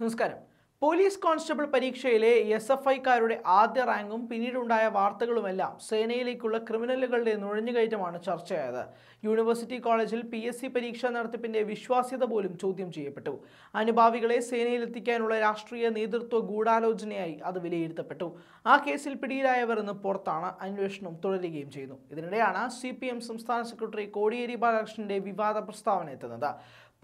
നമസ്കാരം police constable പരീക്ഷയിലെ എസ് എഫ് ഐക്കാരുടെ ആദ്യ റാങ്കും പിന്നീടുണ്ടായ വാർത്തകളുമെല്ലാം സേനയിലേക്കുള്ള ക്രിമിനലുകളുടെ നുഴഞ്ഞുകയറ്റമാണ് ചർച്ചയായത് യൂണിവേഴ്സിറ്റി കോളേജിൽ പി എസ് സി പരീക്ഷാ നടത്തിപ്പിന്റെ വിശ്വാസ്യത പോലും ചോദ്യം ചെയ്യപ്പെട്ടു അനുഭാവികളെ സേനയിലെത്തിക്കാനുള്ള രാഷ്ട്രീയ നേതൃത്വ ഗൂഢാലോചനയായി അത് വിലയിരുത്തപ്പെട്ടു ആ കേസിൽ പിടിയിലായവർ ഇന്ന് പുറത്താണ് അന്വേഷണം തുടരുകയും ചെയ്യുന്നു ഇതിനിടെയാണ് സി സംസ്ഥാന സെക്രട്ടറി കോടിയേരി ബാലകൃഷ്ണന്റെ വിവാദ പ്രസ്താവന എത്തുന്നത്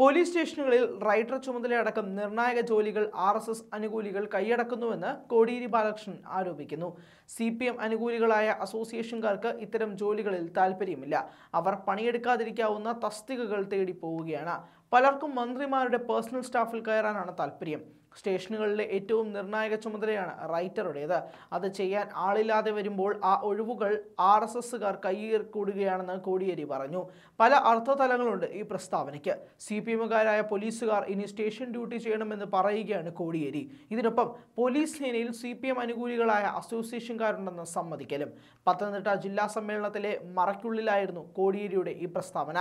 പോലീസ് സ്റ്റേഷനുകളിൽ റൈഡർ ചുമതലയടക്കം നിർണായക ജോലികൾ ആർ എസ് എസ് അനുകൂലികൾ കൈയടക്കുന്നുവെന്ന് കോടിയേരി ബാലകൃഷ്ണൻ ആരോപിക്കുന്നു സി പി എം അനുകൂലികളായ അസോസിയേഷൻകാർക്ക് ഇത്തരം ജോലികളിൽ താൽപ്പര്യമില്ല അവർ പണിയെടുക്കാതിരിക്കാവുന്ന തസ്തികകൾ തേടി പോവുകയാണ് പലർക്കും മന്ത്രിമാരുടെ പേഴ്സണൽ സ്റ്റാഫിൽ കയറാനാണ് താൽപ്പര്യം സ്റ്റേഷനുകളിലെ ഏറ്റവും നിർണായക ചുമതലയാണ് റൈറ്ററുടേത് അത് ചെയ്യാൻ ആളില്ലാതെ വരുമ്പോൾ ആ ഒഴിവുകൾ ആർ എസ് എസ്സുകാർ കൈയേർക്കൂടുകയാണെന്ന് കോടിയേരി പറഞ്ഞു പല അർത്ഥതലങ്ങളുണ്ട് ഈ പ്രസ്താവനയ്ക്ക് സി പി എമ്മുകാരായ പോലീസുകാർ ഇനി സ്റ്റേഷൻ ഡ്യൂട്ടി ചെയ്യണമെന്ന് പറയുകയാണ് കോടിയേരി ഇതിനൊപ്പം പോലീസ് സേനയിൽ സി പി എം അനുകൂലികളായ അസോസിയേഷൻകാരുണ്ടെന്ന് സമ്മതിക്കലും പത്തനംതിട്ട ജില്ലാ സമ്മേളനത്തിലെ മറയ്ക്കുള്ളിലായിരുന്നു കോടിയേരിയുടെ ഈ പ്രസ്താവന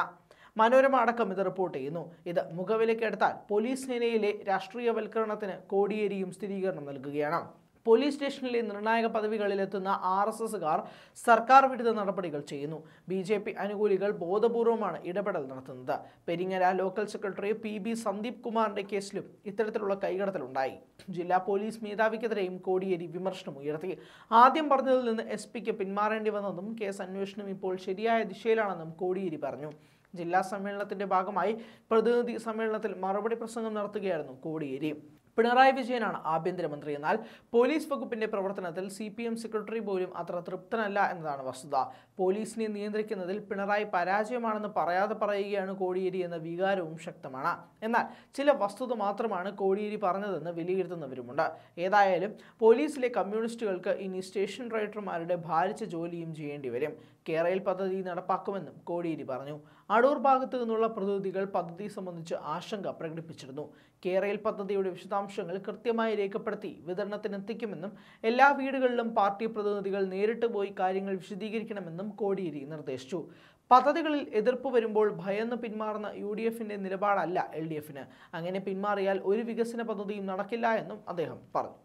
മനോരമ അടക്കം ഇത് റിപ്പോർട്ട് ചെയ്യുന്നു ഇത് മുഖവിലക്കെടുത്താൽ പോലീസ് സേനയിലെ രാഷ്ട്രീയവൽക്കരണത്തിന് കോടിയേരിയും സ്ഥിരീകരണം നൽകുകയാണ് പോലീസ് സ്റ്റേഷനിലെ നിർണായക പദവികളിലെത്തുന്ന ആർ എസ് എസുകാർ സർക്കാർ വിരുദ്ധ നടപടികൾ ചെയ്യുന്നു ബി ജെ പി അനുകൂലികൾ ബോധപൂർവമാണ് ഇടപെടൽ നടത്തുന്നത് Peringara local secretary P B Sandeep കുമാറിന്റെ കേസിലും ഇത്തരത്തിലുള്ള കൈകടത്തലുണ്ടായി ജില്ലാ പോലീസ് മേധാവിക്കെതിരെയും കോടിയേരി വിമർശനം ഉയർത്തി ആദ്യം പറഞ്ഞതിൽ നിന്ന് എസ് പിക്ക് പിന്മാറേണ്ടി വന്നതും കേസ് അന്വേഷണം ഇപ്പോൾ ശരിയായ ദിശയിലാണെന്നും കോടിയേരി പറഞ്ഞു ജില്ലാ സമ്മേളനത്തിന്റെ ഭാഗമായി പ്രതിനിധി സമ്മേളനത്തിൽ മറുപടി പ്രസംഗം നടത്തുകയായിരുന്നു കോടിയേരി പിണറായി വിജയനാണ് ആഭ്യന്തരമന്ത്രി എന്നാൽ പോലീസ് വകുപ്പിന്റെ പ്രവർത്തനത്തിൽ സി പി എം സെക്രട്ടറി പോലും അത്ര തൃപ്തനല്ല എന്നതാണ് വസ്തുത പോലീസിനെ നിയന്ത്രിക്കുന്നതിൽ പിണറായി പരാജയമാണെന്ന് പറയാതെ പറയുകയാണ് കോടിയേരി എന്ന വികാരവും ശക്തമാണ് എന്നാൽ ചില വസ്തുത മാത്രമാണ് കോടിയേരി പറഞ്ഞതെന്ന് വിലയിരുത്തുന്നവരുമുണ്ട് ഏതായാലും പോലീസിലെ കമ്മ്യൂണിസ്റ്റുകൾക്ക് ഇനി സ്റ്റേഷൻ റൈഡർമാരുടെ ഭാരിച്ച ജോലിയും ചെയ്യേണ്ടി വരും കേരയിൽ പദ്ധതി നടപ്പാക്കുമെന്നും കോടിയേരി പറഞ്ഞു അടൂർ ഭാഗത്തു നിന്നുള്ള പ്രതിനിധികൾ പദ്ധതി സംബന്ധിച്ച് ആശങ്ക പ്രകടിപ്പിച്ചിരുന്നു കേരയിൽ പദ്ധതിയുടെ വിശദാംശം വിശദാംശങ്ങൾ കൃത്യമായി രേഖപ്പെടുത്തി വിതരണത്തിനെത്തിക്കുമെന്നും എല്ലാ വീടുകളിലും പാർട്ടി പ്രതിനിധികൾ നേരിട്ട് പോയി കാര്യങ്ങൾ വിശദീകരിക്കണമെന്നും കോടിയേരി നിർദ്ദേശിച്ചു പദ്ധതികളിൽ എതിർപ്പ് വരുമ്പോൾ ഭയന്ന് പിന്മാറുന്ന യു ഡി എഫിൻ്റെ നിലപാടല്ല എൽ ഡി എഫിന് അങ്ങനെ പിന്മാറിയാൽ ഒരു വികസന പദ്ധതിയും നടക്കില്ല എന്നും അദ്ദേഹം പറഞ്ഞു